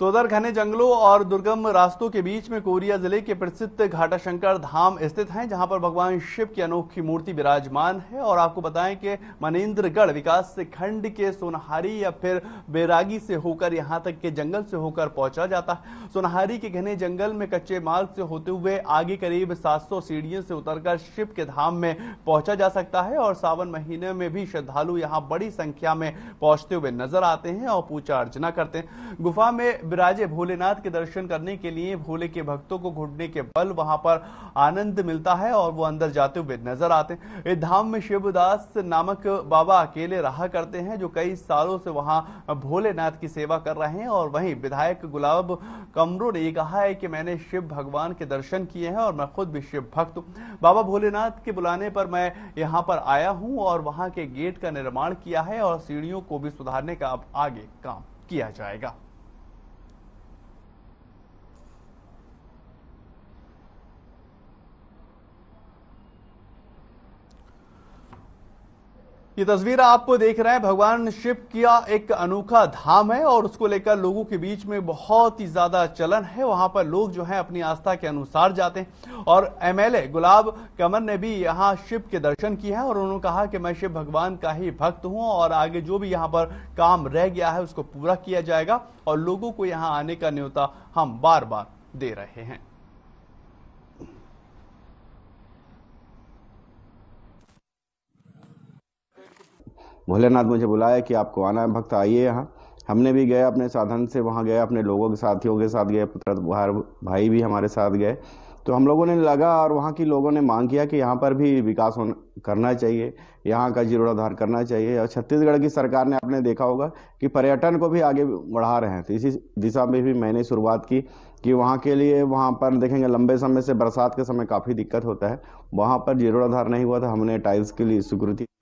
तो उधर घने जंगलों और दुर्गम रास्तों के बीच में कोरिया जिले के प्रसिद्ध घाटाशंकर धाम स्थित हैं जहां पर भगवान शिव की अनोखी मूर्ति विराजमान है और आपको बताएं कि मनेन्द्रगढ़ विकास से खंड के सोनहारी या फिर बैरागी से होकर यहां तक के जंगल से होकर पहुंचा जाता है सोनहारी के घने जंगल में कच्चे मार्ग से होते हुए आगे करीब सात सौ सीढ़ियों से उतरकर शिव के धाम में पहुंचा जा सकता है और सावन महीने में भी श्रद्धालु यहाँ बड़ी संख्या में पहुंचते हुए नजर आते हैं और पूजा अर्चना करते हैं गुफा में विराजे भोलेनाथ के दर्शन करने के लिए भोले के भक्तों को घुटने के बल वहां पर आनंद मिलता है और वो अंदर जाते हुए नजर आते हैं इस धाम में शिवदास नामक बाबा अकेले रहा करते हैं जो कई सालों से वहां भोलेनाथ की सेवा कर रहे हैं और वहीं विधायक गुलाब कमरो ने कहा है कि मैंने शिव भगवान के दर्शन किए हैं और मैं खुद भी शिव भक्त हूँ बाबा भोलेनाथ के बुलाने पर मैं यहाँ पर आया हूँ और वहाँ के गेट का निर्माण किया है और सीढ़ियों को भी सुधारने का अब आगे काम किया जाएगा ये तस्वीर आप देख रहे हैं भगवान शिव का एक अनोखा धाम है और उसको लेकर लोगों के बीच में बहुत ही ज्यादा चलन है वहां पर लोग जो हैं अपनी आस्था के अनुसार जाते हैं और एमएलए गुलाब कमर ने भी यहां शिव के दर्शन किए हैं और उन्होंने कहा कि मैं शिव भगवान का ही भक्त हूं और आगे जो भी यहाँ पर काम रह गया है उसको पूरा किया जाएगा और लोगों को यहाँ आने का न्योता हम बार बार दे रहे हैं भोलेनाथ मुझे बुलाया कि आपको आना है भक्त आइए यहाँ हमने भी गए अपने साधन से वहाँ गए अपने लोगों के साथियों के साथ गए पुत्र भाई भी हमारे साथ गए तो हम लोगों ने लगा और वहाँ की लोगों ने मांग किया कि यहाँ पर भी विकास होना करना चाहिए यहाँ का जीर्णोद्धार करना चाहिए और छत्तीसगढ़ की सरकार ने आपने देखा होगा कि पर्यटन को भी आगे बढ़ा रहे हैं तो इसी दिशा में भी मैंने शुरुआत की कि वहाँ के लिए वहाँ पर देखेंगे लंबे समय से बरसात के समय काफ़ी दिक्कत होता है वहाँ पर जीर्णोद्धार नहीं हुआ था तो हमने टाइल्स के लिए स्वीकृति